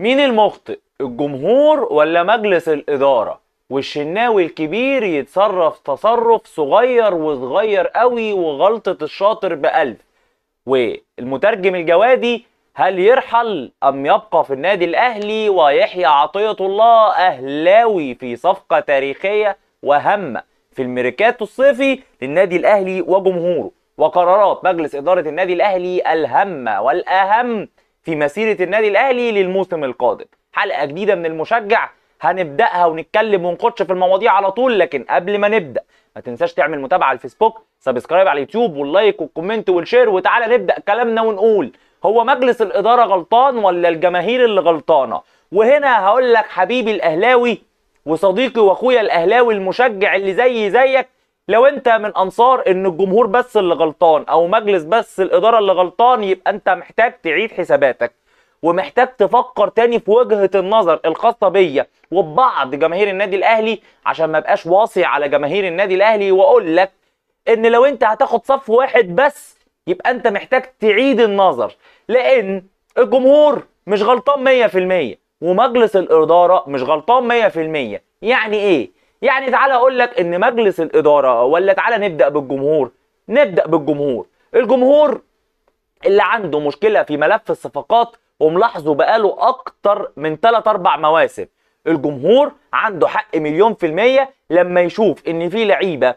مين المخطئ الجمهور ولا مجلس الإدارة والشناوي الكبير يتصرف تصرف صغير وصغير قوي وغلطة الشاطر بألف والمترجم الجوادي هل يرحل أم يبقى في النادي الأهلي ويحيى عطية الله أهلاوي في صفقة تاريخية وهامة في الميركاتو الصيفي للنادي الأهلي وجمهوره وقرارات مجلس إدارة النادي الأهلي الهامة والأهم في مسيره النادي الاهلي للموسم القادم حلقه جديده من المشجع هنبداها ونتكلم ونخش في المواضيع على طول لكن قبل ما نبدا ما تنساش تعمل متابعه على الفيسبوك سبسكرايب على اليوتيوب واللايك والكومنت والشير وتعالى نبدا كلامنا ونقول هو مجلس الاداره غلطان ولا الجماهير اللي غلطانه وهنا هقول لك حبيبي الاهلاوي وصديقي واخويا الاهلاوي المشجع اللي زيي زيك لو انت من انصار ان الجمهور بس اللي غلطان او مجلس بس الاداره اللي غلطان يبقى انت محتاج تعيد حساباتك ومحتاج تفكر تاني في وجهه النظر الخاصه بيا وببعض جماهير النادي الاهلي عشان ما بقاش واصي على جماهير النادي الاهلي واقول لك ان لو انت هتاخد صف واحد بس يبقى انت محتاج تعيد النظر لان الجمهور مش غلطان 100% ومجلس الاداره مش غلطان 100% يعني ايه يعني تعالى اقول لك ان مجلس الاداره ولا تعالى نبدا بالجمهور نبدا بالجمهور الجمهور اللي عنده مشكله في ملف الصفقات وملاحظه بقاله اكتر من 3 4 مواسم الجمهور عنده حق مليون في المية لما يشوف ان في لعيبة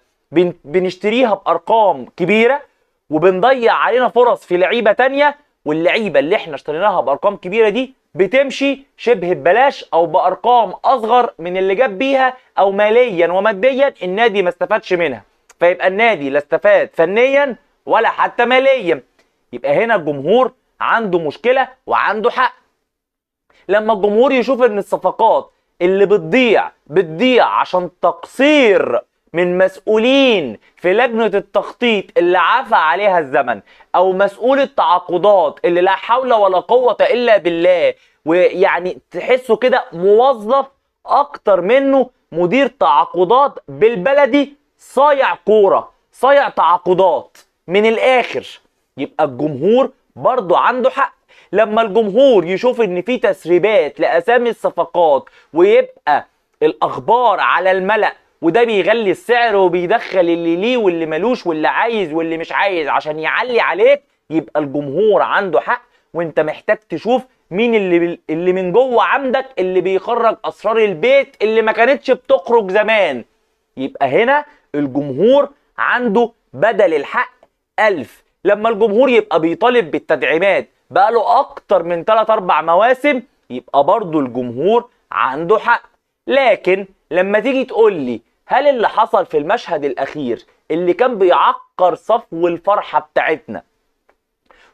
بنشتريها بارقام كبيرة وبنضيع علينا فرص في لعيبة تانية واللعيبة اللي احنا اشتريناها بارقام كبيرة دي بتمشي شبه ببلاش او بارقام اصغر من اللي جاب بيها او ماليا وماديا النادي ما استفادش منها فيبقى النادي لا استفاد فنيا ولا حتى ماليا يبقى هنا الجمهور عنده مشكله وعنده حق لما الجمهور يشوف ان الصفقات اللي بتضيع بتضيع عشان تقصير من مسؤولين في لجنه التخطيط اللي عفى عليها الزمن او مسؤول التعاقدات اللي لا حول ولا قوه الا بالله ويعني تحسه كده موظف اكتر منه مدير تعاقدات بالبلدي صايع كوره صايع تعاقدات من الاخر يبقى الجمهور برضه عنده حق لما الجمهور يشوف ان في تسريبات لاسامي الصفقات ويبقى الاخبار على الملأ وده بيغلي السعر وبيدخل اللي ليه واللي ملوش واللي عايز واللي مش عايز عشان يعلي عليك يبقى الجمهور عنده حق وانت محتاج تشوف مين اللي اللي من جوه عندك اللي بيخرج اسرار البيت اللي ما كانتش بتخرج زمان يبقى هنا الجمهور عنده بدل الحق ألف لما الجمهور يبقى بيطالب بالتدعيمات بقاله أكتر من 3 أربع مواسم يبقى برضه الجمهور عنده حق لكن لما تيجي تقول لي هل اللي حصل في المشهد الاخير اللي كان بيعكر صفو الفرحه بتاعتنا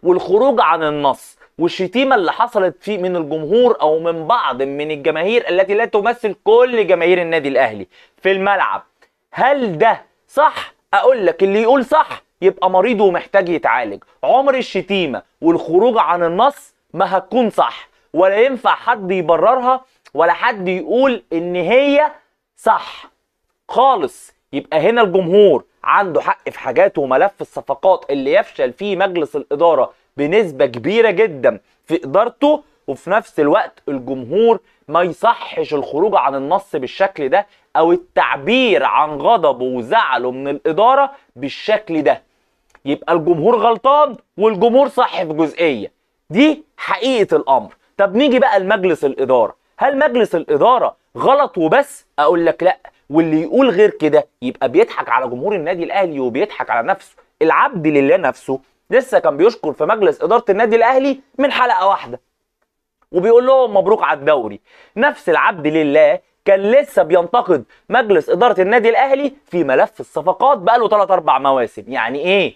والخروج عن النص والشتيمه اللي حصلت فيه من الجمهور او من بعض من الجماهير التي لا تمثل كل جماهير النادي الاهلي في الملعب هل ده صح اقول لك اللي يقول صح يبقى مريض ومحتاج يتعالج عمر الشتيمه والخروج عن النص ما هتكون صح ولا ينفع حد يبررها ولا حد يقول ان هي صح خالص يبقى هنا الجمهور عنده حق في حاجاته وملف الصفقات اللي يفشل فيه مجلس الإدارة بنسبة كبيرة جدا في إدارته وفي نفس الوقت الجمهور ما يصحش الخروج عن النص بالشكل ده أو التعبير عن غضبه وزعله من الإدارة بالشكل ده يبقى الجمهور غلطان والجمهور صح في جزئية دي حقيقة الأمر طب نيجي بقى لمجلس الإدارة هل مجلس الإدارة غلط وبس؟ أقول لك لأ واللي يقول غير كده يبقى بيضحك على جمهور النادي الاهلي وبيضحك على نفسه العبد لله نفسه لسه كان بيشكر في مجلس اداره النادي الاهلي من حلقه واحده وبيقول لهم مبروك على الدوري نفس العبد لله كان لسه بينتقد مجلس اداره النادي الاهلي في ملف الصفقات بقاله 3 4 مواسم يعني ايه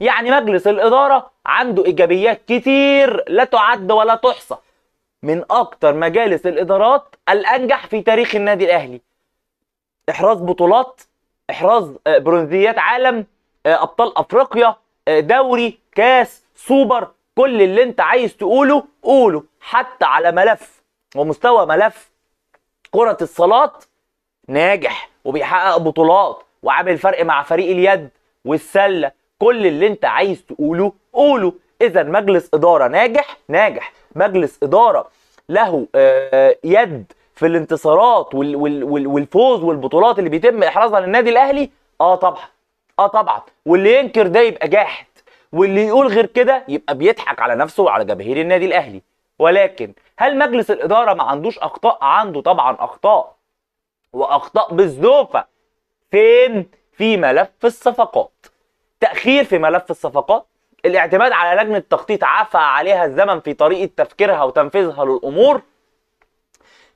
يعني مجلس الاداره عنده ايجابيات كتير لا تعد ولا تحصى من اكتر مجالس الادارات الانجح في تاريخ النادي الاهلي احراز بطولات احراز آه، برونزيات عالم آه، ابطال افريقيا آه، دوري كاس سوبر كل اللي انت عايز تقوله قوله حتى على ملف ومستوى ملف كرة الصالات ناجح وبيحقق بطولات وعامل فرق مع فريق اليد والسلة كل اللي انت عايز تقوله قوله اذا مجلس ادارة ناجح ناجح مجلس ادارة له يد في الانتصارات والفوز والبطولات اللي بيتم احرازها للنادي الاهلي اه طبعا اه طبعا واللي ينكر ده يبقى جاحد واللي يقول غير كده يبقى بيضحك على نفسه وعلى جماهير النادي الاهلي ولكن هل مجلس الاداره ما عندوش اخطاء عنده طبعا اخطاء واخطاء بالزوفه فين في ملف الصفقات تاخير في ملف الصفقات الاعتماد على لجنه التخطيط عفى عليها الزمن في طريقه تفكيرها وتنفيذها للامور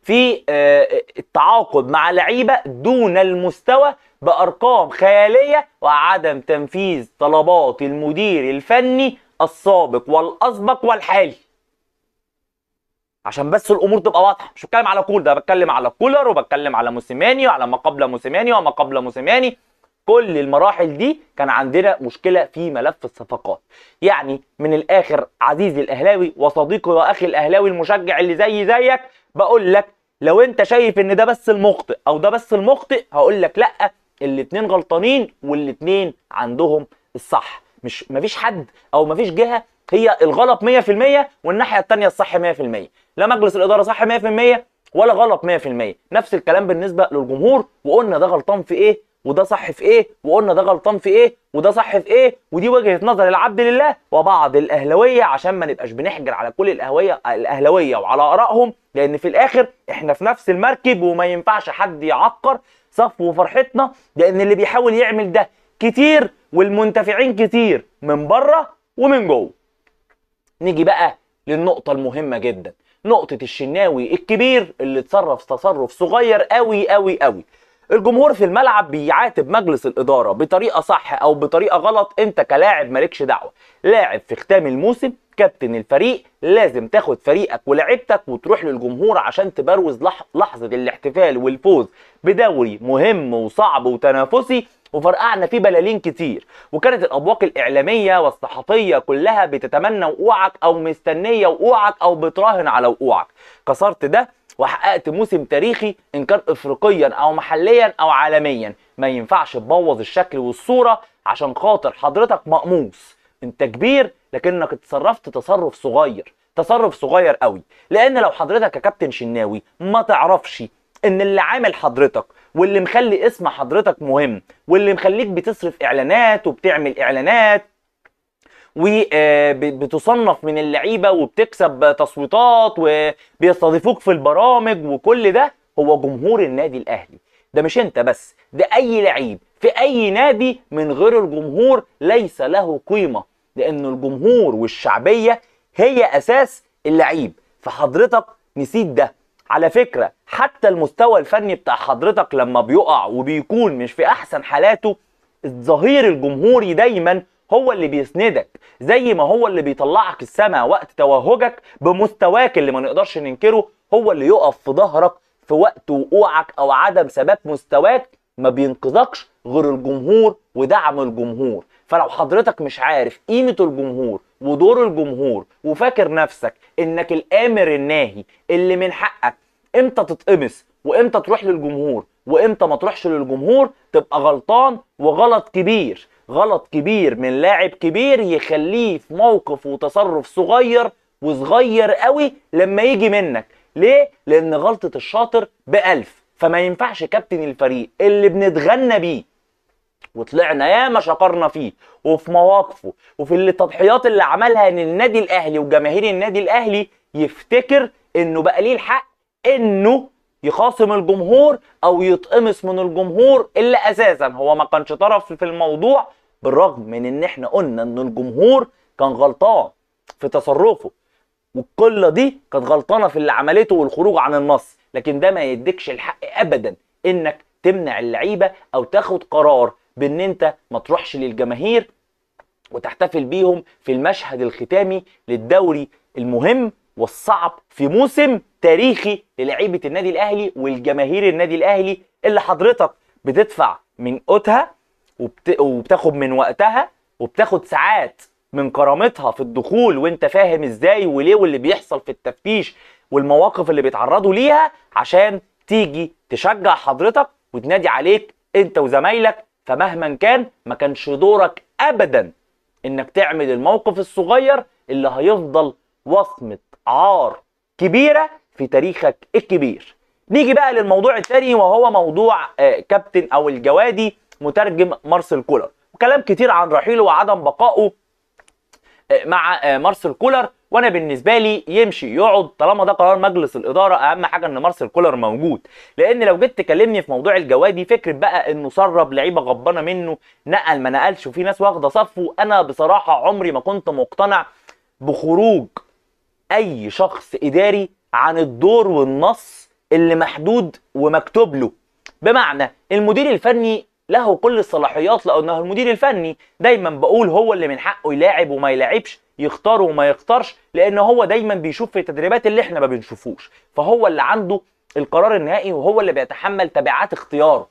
في آه، التعاقد مع لعيبه دون المستوى بارقام خياليه وعدم تنفيذ طلبات المدير الفني السابق والاسبق والحالي عشان بس الامور تبقى واضحه مش بتكلم على كول ده بتكلم على كولر وبتكلم على موسيماني وعلى ما قبل موسيماني وما قبل موسيماني كل المراحل دي كان عندنا مشكله في ملف الصفقات يعني من الاخر عزيزي الاهلاوي وصديقي واخي الاهلاوي المشجع اللي زي زيك بقول لك لو انت شايف ان ده بس المخطئ او ده بس المخطئ هقول لك لا الاثنين غلطانين والاثنين عندهم الصح مش مفيش حد او مفيش جهه هي الغلط 100% والناحيه الثانيه الصح 100% لا مجلس الاداره صح 100% ولا غلط 100% نفس الكلام بالنسبه للجمهور وقلنا ده غلطان في ايه وده صح في ايه وقلنا ده غلطان في ايه وده صح في ايه ودي وجهه نظر العبد لله وبعض الاهلاويه عشان ما نبقاش بنحجر على كل الاهويه الاهلاويه وعلى ارائهم لان في الاخر احنا في نفس المركب وما ينفعش حد يعكر صفو فرحتنا لان اللي بيحاول يعمل ده كتير والمنتفعين كتير من بره ومن جوه نيجي بقى للنقطه المهمه جدا نقطه الشناوي الكبير اللي اتصرف تصرف صغير قوي قوي قوي الجمهور في الملعب بيعاتب مجلس الاداره بطريقه صح او بطريقه غلط انت كلاعب مالكش دعوه لاعب في ختام الموسم كابتن الفريق لازم تاخد فريقك ولاعيبتك وتروح للجمهور عشان تبروز لحظه الاحتفال والفوز بدوري مهم وصعب وتنافسي وفرقعنا فيه بلالين كتير وكانت الابواق الاعلاميه والصحفيه كلها بتتمنى وقوعك او مستنيه وقوعك او بتراهن على وقوعك كسرت ده وحققت موسم تاريخي ان كان افريقيا او محليا او عالميا ما ينفعش تبوظ الشكل والصوره عشان خاطر حضرتك مقموص انت كبير لكنك اتصرفت تصرف صغير تصرف صغير قوي لان لو حضرتك يا كابتن شناوي ما تعرفش ان اللي عامل حضرتك واللي مخلي اسم حضرتك مهم واللي مخليك بتصرف اعلانات وبتعمل اعلانات وبتصنف آه، من اللعيبه وبتكسب تصويتات وبيستضيفوك في البرامج وكل ده هو جمهور النادي الاهلي ده مش انت بس ده اي لعيب في اي نادي من غير الجمهور ليس له قيمه لان الجمهور والشعبيه هي اساس اللعيب فحضرتك نسيت ده على فكره حتى المستوى الفني بتاع حضرتك لما بيقع وبيكون مش في احسن حالاته الظهير الجمهوري دايما هو اللي بيسندك زي ما هو اللي بيطلعك السما وقت توهجك بمستواك اللي ما نقدرش ننكره هو اللي يقف في ظهرك في وقت وقوعك او عدم ثبات مستواك ما بينقذكش غير الجمهور ودعم الجمهور فلو حضرتك مش عارف قيمة الجمهور ودور الجمهور وفاكر نفسك انك الامر الناهي اللي من حقك امتى تتقمص وامتى تروح للجمهور وامتى ما تروحش للجمهور تبقى غلطان وغلط كبير غلط كبير من لاعب كبير يخليه في موقف وتصرف صغير وصغير قوي لما يجي منك ليه لان غلطه الشاطر بألف فما ينفعش كابتن الفريق اللي بنتغنى بيه وطلعنا ياما شكرنا فيه وفي مواقفه وفي التضحيات اللي عملها ان النادي الاهلي وجماهير النادي الاهلي يفتكر انه بقى ليه الحق انه يخاصم الجمهور او يتقمص من الجمهور الا اساسا هو ما كانش طرف في الموضوع بالرغم من ان احنا قلنا ان الجمهور كان غلطان في تصرفه والقله دي كانت غلطانه في اللي عملته والخروج عن النص لكن ده ما يديكش الحق ابدا انك تمنع اللعيبه او تاخد قرار بان انت ما تروحش للجماهير وتحتفل بيهم في المشهد الختامي للدوري المهم والصعب في موسم تاريخي للعيبه النادي الاهلي والجماهير النادي الاهلي اللي حضرتك بتدفع من قوتها وبت... وبتاخد من وقتها وبتاخد ساعات من كرامتها في الدخول وانت فاهم ازاي وليه واللي بيحصل في التفتيش والمواقف اللي بيتعرضوا ليها عشان تيجي تشجع حضرتك وتنادي عليك انت وزمايلك فمهما كان ما كانش دورك ابدا انك تعمل الموقف الصغير اللي هيفضل وصمه عار كبيره في تاريخك الكبير. نيجي بقى للموضوع الثاني وهو موضوع آه، كابتن او الجوادي مترجم مارسيل كولر وكلام كتير عن رحيله وعدم بقائه آه، مع آه، مارسيل كولر وانا بالنسبه لي يمشي يقعد طالما ده قرار مجلس الاداره اهم حاجه ان مارسيل كولر موجود لان لو جيت تكلمني في موضوع الجوادي فكره بقى انه سرب لعيبه غضبانه منه نقل ما نقلش وفي ناس واخده صفه انا بصراحه عمري ما كنت مقتنع بخروج اي شخص اداري عن الدور والنص اللي محدود ومكتوب له بمعنى المدير الفني له كل الصلاحيات لانه المدير الفني دايما بقول هو اللي من حقه يلاعب وما يلاعبش يختار وما يختارش لان هو دايما بيشوف في التدريبات اللي احنا ما بنشوفوش فهو اللي عنده القرار النهائي وهو اللي بيتحمل تبعات اختياره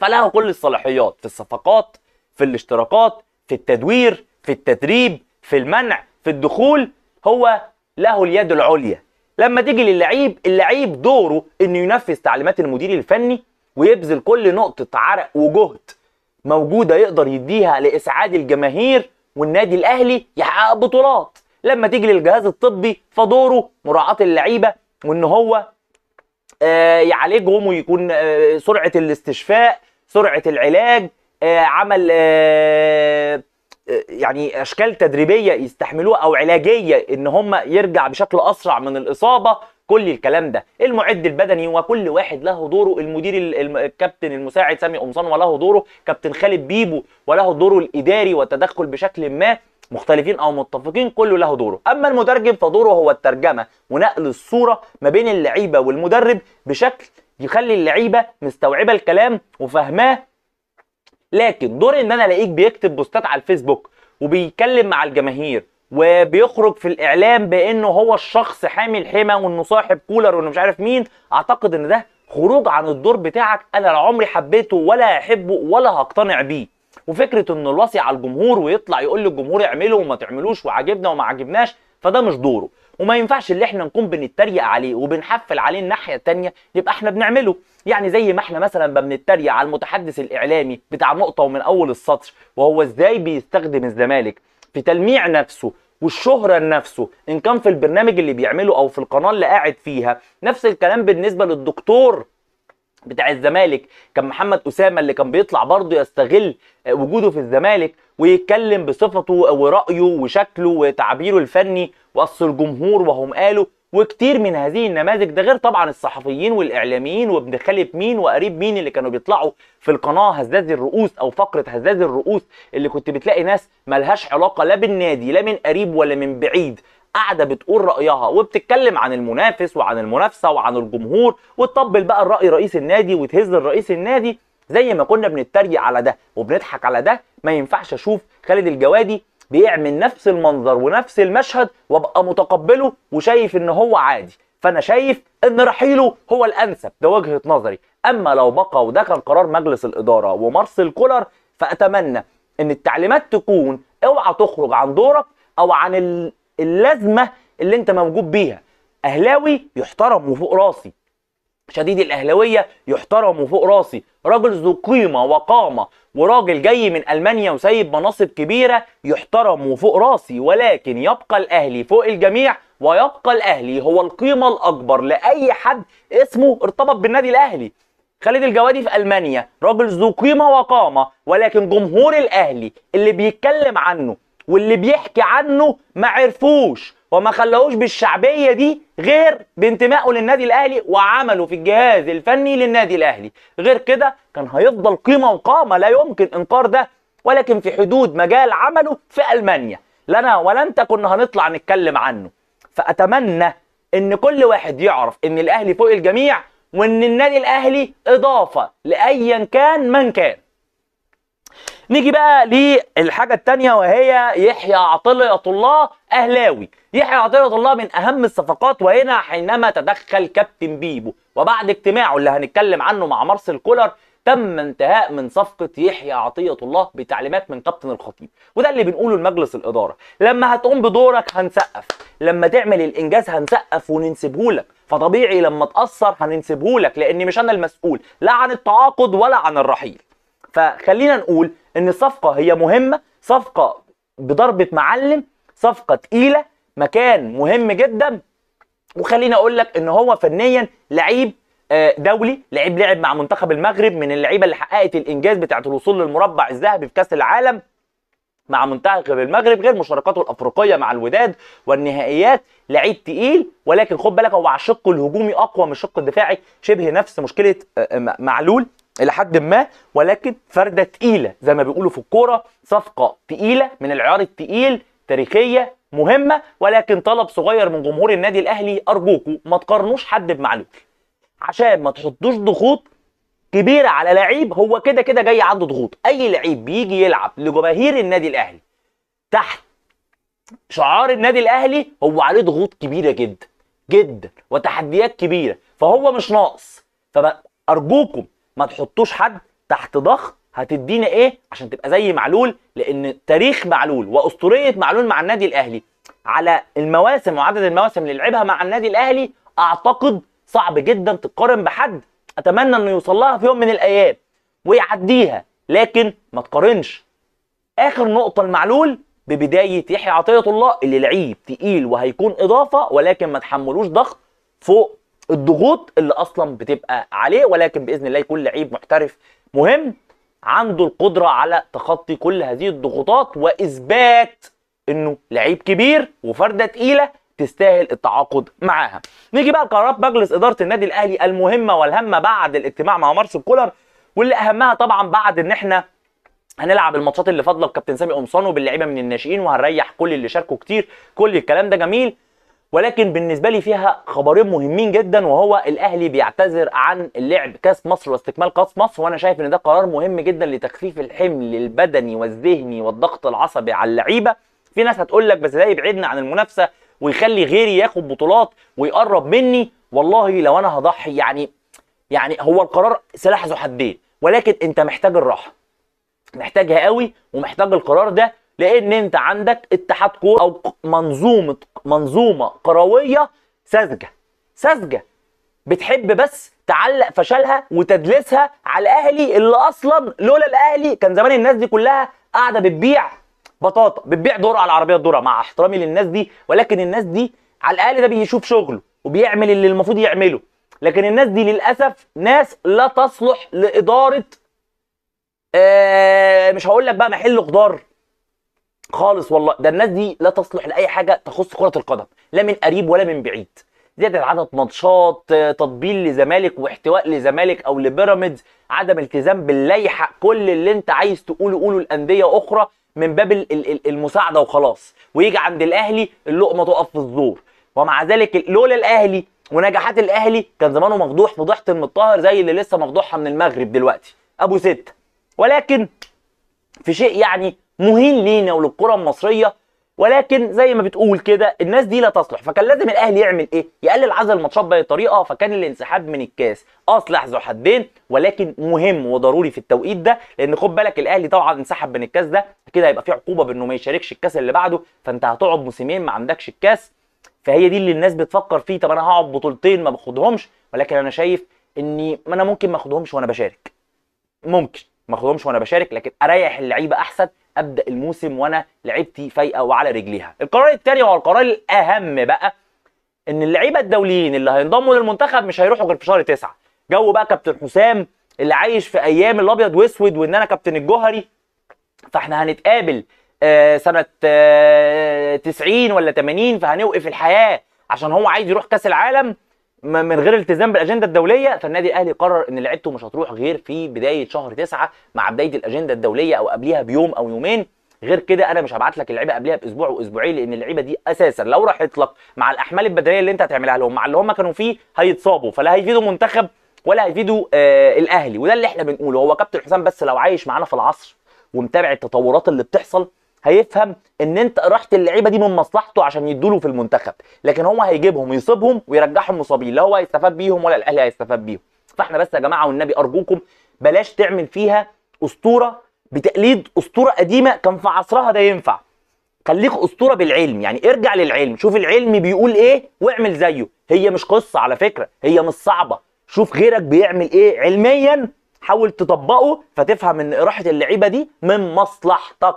فله كل الصلاحيات في الصفقات في الاشتراكات في التدوير في التدريب في المنع في الدخول هو له اليد العليا لما تيجي للعيب اللعيب دوره انه ينفذ تعليمات المدير الفني ويبذل كل نقطه عرق وجهد موجوده يقدر يديها لاسعاد الجماهير والنادي الاهلي يحقق بطولات لما تيجي للجهاز الطبي فدوره مراعاه اللعيبه وان هو آه، يعالجهم ويكون آه، سرعه الاستشفاء سرعه العلاج آه، عمل يعني اشكال تدريبيه يستحملوها او علاجيه ان هم يرجع بشكل اسرع من الاصابه كل الكلام ده المعد البدني وكل واحد له دوره المدير الكابتن المساعد سامي قمصان وله دوره كابتن خالد بيبو وله دوره الاداري والتدخل بشكل ما مختلفين او متفقين كله له دوره اما المترجم فدوره هو الترجمه ونقل الصوره ما بين اللعيبه والمدرب بشكل يخلي اللعيبه مستوعبه الكلام وفاهماه لكن دور ان انا الاقيك بيكتب بوستات على الفيسبوك وبيتكلم مع الجماهير وبيخرج في الاعلام بانه هو الشخص حامي الحمى وانه صاحب كولر وانه مش عارف مين اعتقد ان ده خروج عن الدور بتاعك انا لا عمري حبيته ولا احبه ولا هقتنع بيه وفكره انه الوصي على الجمهور ويطلع يقول للجمهور اعملوا وما تعملوش وعجبنا وما عجبناش فده مش دوره وما ينفعش اللي احنا نكون بنتريق عليه وبنحفل عليه الناحيه الثانيه يبقى احنا بنعمله يعني زي ما احنا مثلا بنتريق على المتحدث الاعلامي بتاع نقطه ومن اول السطر وهو ازاي بيستخدم الزمالك في تلميع نفسه والشهرة لنفسه إن كان في البرنامج اللي بيعمله أو في القناة اللي قاعد فيها نفس الكلام بالنسبة للدكتور بتاع الزمالك كان محمد أسامة اللي كان بيطلع برضه يستغل آه، وجوده في الزمالك ويتكلم بصفته ورأيه وشكله وتعبيره الفني وأصل الجمهور وهم قالوا وكتير من هذه النماذج ده غير طبعا الصحفيين والاعلاميين وابن خالد مين وقريب مين اللي كانوا بيطلعوا في القناه هزاز الرؤوس او فقره هزاز الرؤوس اللي كنت بتلاقي ناس ملهاش علاقه لا بالنادي لا من قريب ولا من بعيد قاعده بتقول رايها وبتتكلم عن المنافس وعن المنافسه وعن الجمهور وتطبل بقى الراي رئيس النادي وتهز الرئيس النادي زي ما كنا بنتريق على ده وبنضحك على ده ما ينفعش اشوف خالد الجوادي بيعمل نفس المنظر ونفس المشهد وابقى متقبله وشايف ان هو عادي فانا شايف ان رحيله هو الانسب ده وجهه نظري اما لو بقى وده كان قرار مجلس الاداره ومارسيل كولر فاتمنى ان التعليمات تكون اوعى تخرج عن دورك او عن اللازمه اللي انت موجود بيها اهلاوي يحترم وفوق راسي شديد الاهلاويه يحترم فوق راسي راجل ذو قيمه وقامه وراجل جاي من المانيا وسايب مناصب كبيره يحترم وفوق راسي ولكن يبقى الاهلي فوق الجميع ويبقى الاهلي هو القيمه الاكبر لاي حد اسمه ارتبط بالنادي الاهلي خالد الجوادي في المانيا راجل ذو قيمه وقامه ولكن جمهور الاهلي اللي بيتكلم عنه واللي بيحكي عنه ما عرفوش وما خلاهوش بالشعبيه دي غير بانتمائه للنادي الاهلي وعمله في الجهاز الفني للنادي الاهلي غير كده كان هيفضل قيمه وقامه لا يمكن انكار ده ولكن في حدود مجال عمله في المانيا لا انا ولا انت كنا هنطلع نتكلم عنه فاتمنى ان كل واحد يعرف ان الاهلي فوق الجميع وان النادي الاهلي اضافه لايا كان من كان نيجي بقى للحاجه الثانيه وهي يحيى عطلة يا طلاب اهلاوي يحيى عطيه الله من اهم الصفقات وهنا حينما تدخل كابتن بيبو وبعد اجتماعه اللي هنتكلم عنه مع مارسيل كولر تم انتهاء من صفقة يحيى عطية الله بتعليمات من كابتن الخطيب وده اللي بنقوله لمجلس الإدارة لما هتقوم بدورك هنسقف لما تعمل الإنجاز هنسقف وننسبهولك فطبيعي لما تأثر هننسبهولك لأن مش أنا المسؤول لا عن التعاقد ولا عن الرحيل فخلينا نقول إن الصفقة هي مهمة صفقة بضربة معلم صفقه تقيله مكان مهم جدا وخليني اقول لك ان هو فنيا لعيب آه، دولي لعيب لعب مع منتخب المغرب من اللعيبه اللي حققت الانجاز بتاعه الوصول للمربع الذهبي في كاس العالم مع منتخب المغرب غير مشاركاته الافريقيه مع الوداد والنهائيات لعيب تقيل ولكن خد بالك هو على الشق الهجومي اقوى من الشق الدفاعي شبه نفس مشكله آه، آه، معلول الى حد ما ولكن فرده تقيله زي ما بيقولوا في الكوره صفقه تقيله من العيار التقيل تاريخيه مهمه ولكن طلب صغير من جمهور النادي الاهلي ارجوكوا ما تقارنوش حد بمعلول عشان ما تحطوش ضغوط كبيره على لعيب هو كده كده جاي عنده ضغوط اي لعيب بيجي يلعب لجماهير النادي الاهلي تحت شعار النادي الاهلي هو عليه ضغوط كبيره جدا جدا وتحديات كبيره فهو مش ناقص فارجوكم ما تحطوش حد تحت ضغط هتدينا ايه عشان تبقى زي معلول لان تاريخ معلول واسطوريه معلول مع النادي الاهلي على المواسم وعدد المواسم اللي لعبها مع النادي الاهلي اعتقد صعب جدا تقارن بحد اتمنى انه يوصل لها في يوم من الايام ويعديها لكن ما تقارنش اخر نقطه المعلول ببدايه يحيى عطيه الله اللي لعيب تقيل وهيكون اضافه ولكن ما تحملوش ضغط فوق الضغوط اللي اصلا بتبقى عليه ولكن باذن الله يكون لعيب محترف مهم عنده القدره على تخطي كل هذه الضغوطات واثبات انه لعيب كبير وفرده تقيله تستاهل التعاقد معاها. نيجي بقى لقرارات مجلس اداره النادي الاهلي المهمه والهامه بعد الاجتماع مع مارسيل كولر واللي اهمها طبعا بعد ان احنا هنلعب الماتشات اللي فاضله بكابتن سامي قمصان وباللعيبة من الناشئين وهنريح كل اللي شاركوا كتير كل الكلام ده جميل ولكن بالنسبه لي فيها خبرين مهمين جدا وهو الاهلي بيعتذر عن اللعب كاس مصر واستكمال كاس مصر وانا شايف ان ده قرار مهم جدا لتخفيف الحمل البدني والذهني والضغط العصبي على اللعيبه في ناس هتقول لك بس ده يبعدنا عن المنافسه ويخلي غيري ياخد بطولات ويقرب مني والله لو انا هضحي يعني يعني هو القرار سلاح ذو حدين ولكن انت محتاج الراحه محتاجها قوي ومحتاج القرار ده لان انت عندك اتحاد كوره او منظومه منظومه كرويه ساذجه ساذجه بتحب بس تعلق فشلها وتدلسها على الاهلي اللي اصلا لولا الاهلي كان زمان الناس دي كلها قاعده بتبيع بطاطا بتبيع دور على العربيه الدورة مع احترامي للناس دي ولكن الناس دي على الاقل ده بيشوف شغله وبيعمل اللي المفروض يعمله لكن الناس دي للاسف ناس لا تصلح لاداره آه مش هقول لك بقى محل خضار خالص والله ده الناس دي لا تصلح لاي حاجه تخص كره القدم لا من قريب ولا من بعيد زياده عدد ماتشات آه، تطبيل لزمالك واحتواء لزمالك او لبيراميدز عدم التزام باللائحه كل اللي انت عايز تقوله قوله لانديه اخرى من باب المساعده وخلاص ويجي عند الاهلي اللقمه تقف في الزور ومع ذلك لولا الاهلي ونجاحات الاهلي كان زمانه مفضوح فضيحه المطهر زي اللي لسه مفضوحها من المغرب دلوقتي ابو ستة ولكن في شيء يعني مهين لينا وللكره المصريه ولكن زي ما بتقول كده الناس دي لا تصلح فكان لازم الاهلي يعمل ايه يقلل عدد الماتشات باي طريقه فكان الانسحاب من الكاس اصلح آه، ذو حدين ولكن مهم وضروري في التوقيت ده لان خد بالك الاهلي طبعا انسحب من الكاس ده كده هيبقى في عقوبه بانه ما يشاركش الكاس اللي بعده فانت هتقعد موسمين ما عندكش الكاس فهي دي اللي الناس بتفكر فيه طب انا هقعد بطولتين ما باخدهمش ولكن انا شايف اني ما انا ممكن ما اخدهمش وانا بشارك ممكن ما اخدهمش وانا بشارك لكن اريح اللعيبه احسن ابدا الموسم وانا لعيبتي فايقه وعلى رجليها القرار الثاني هو القرار الاهم بقى ان اللعيبه الدوليين اللي هينضموا للمنتخب مش هيروحوا غير في شهر تسعة جو بقى كابتن حسام اللي عايش في ايام الابيض واسود وان انا كابتن الجوهري فاحنا هنتقابل آه سنه آه 90 ولا 80 فهنوقف الحياه عشان هو عايز يروح كاس العالم من غير التزام بالاجنده الدوليه فالنادي الاهلي قرر ان لعيبته مش هتروح غير في بدايه شهر تسعة مع بدايه الاجنده الدوليه او قبليها بيوم او يومين غير كده انا مش هبعت لك اللعيبه قبلها باسبوع واسبوعين لان اللعيبه دي اساسا لو راحت لك مع الاحمال البدنيه اللي انت هتعملها لهم مع اللي هم كانوا فيه هيتصابوا فلا هيفيدوا منتخب ولا هيفيدوا آه الاهلي وده اللي احنا بنقوله هو كابتن حسام بس لو عايش معانا في العصر ومتابع التطورات اللي بتحصل هيفهم ان انت رحت اللعيبه دي من مصلحته عشان يدوله في المنتخب لكن هو هيجيبهم يصيبهم ويرجعهم مصابين لا هو هيستفاد بيهم ولا الاهلي هيستفاد بيهم فاحنا بس يا جماعه والنبي ارجوكم بلاش تعمل فيها اسطوره بتقليد اسطوره قديمه كان في عصرها ده ينفع خليك اسطوره بالعلم يعني ارجع للعلم شوف العلم بيقول ايه واعمل زيه هي مش قصه على فكره هي مش صعبه شوف غيرك بيعمل ايه علميا حاول تطبقه فتفهم ان راحه اللعيبه دي من مصلحتك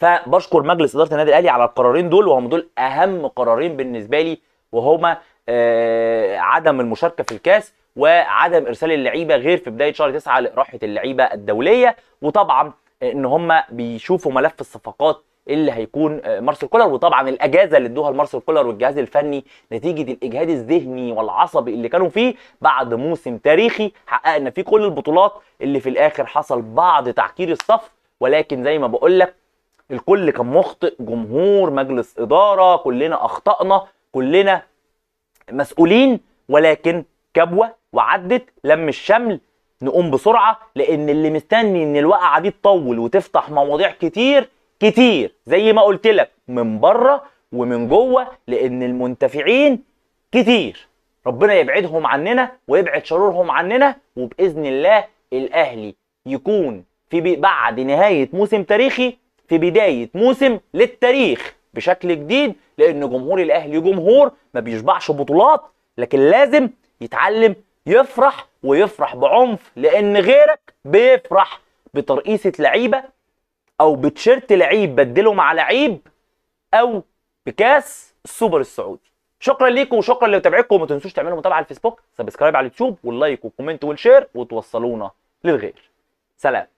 فبشكر مجلس اداره النادي الاهلي على القرارين دول وهم دول اهم قرارين بالنسبه لي وهما آه عدم المشاركه في الكاس وعدم ارسال اللعيبه غير في بدايه شهر 9 لاراحه اللعيبه الدوليه وطبعا ان هم بيشوفوا ملف الصفقات اللي هيكون آه، مارسيل كولر وطبعا الاجازه اللي ادوها لمارسيل كولر والجهاز الفني نتيجه الاجهاد الذهني والعصبي اللي كانوا فيه بعد موسم تاريخي حققنا فيه كل البطولات اللي في الاخر حصل بعض تعكير الصف ولكن زي ما بقول لك الكل كان مخطئ جمهور مجلس اداره كلنا اخطانا كلنا مسؤولين ولكن كبوه وعدت لم الشمل نقوم بسرعه لان اللي مستني ان الوقعه دي تطول وتفتح مواضيع كتير كتير زي ما قلت لك من بره ومن جوه لان المنتفعين كتير ربنا يبعدهم عننا ويبعد شرورهم عننا وباذن الله الاهلي يكون في بعد نهايه موسم تاريخي في بدايه موسم للتاريخ بشكل جديد لان جمهور الاهلي جمهور ما بيشبعش بطولات لكن لازم يتعلم يفرح ويفرح بعنف لان غيرك بيفرح بترقيصه لعيبه او بتشيرت لعيب بدله مع لعيب او بكاس السوبر السعودي شكرا ليكم وشكرا لمتابعتكم وما تنسوش تعملوا متابعه على الفيسبوك سبسكرايب على اليوتيوب واللايك والكومنت والشير وتوصلونا للغير سلام